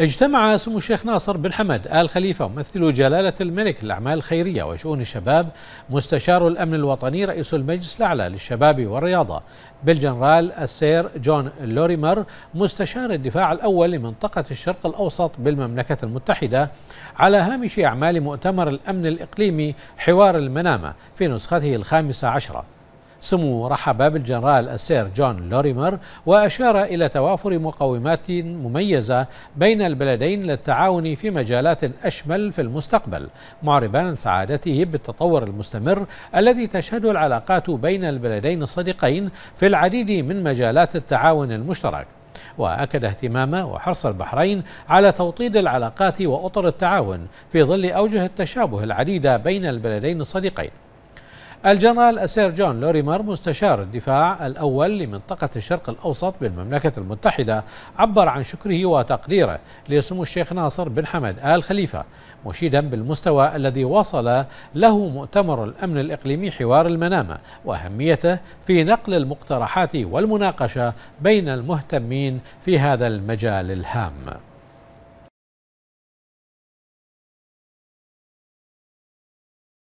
اجتمع سمو الشيخ ناصر بن حمد آل خليفة ممثل جلالة الملك للأعمال الخيرية وشؤون الشباب مستشار الأمن الوطني رئيس المجلس الأعلى للشباب والرياضة بالجنرال السير جون لوريمر مستشار الدفاع الأول لمنطقة الشرق الأوسط بالمملكة المتحدة على هامش أعمال مؤتمر الأمن الإقليمي حوار المنامة في نسخته الخامسة عشرة سمو رحب بالجنرال السير جون لوريمر وأشار إلى توافر مقومات مميزة بين البلدين للتعاون في مجالات أشمل في المستقبل معربا سعادته بالتطور المستمر الذي تشهد العلاقات بين البلدين الصديقين في العديد من مجالات التعاون المشترك وأكد اهتمام وحرص البحرين على توطيد العلاقات وأطر التعاون في ظل أوجه التشابه العديدة بين البلدين الصديقين الجنرال السير جون لوريمر مستشار الدفاع الأول لمنطقة الشرق الأوسط بالمملكة المتحدة عبر عن شكره وتقديره لسمو الشيخ ناصر بن حمد آل خليفة مشيدا بالمستوى الذي وصل له مؤتمر الأمن الإقليمي حوار المنامة وأهميته في نقل المقترحات والمناقشة بين المهتمين في هذا المجال الهام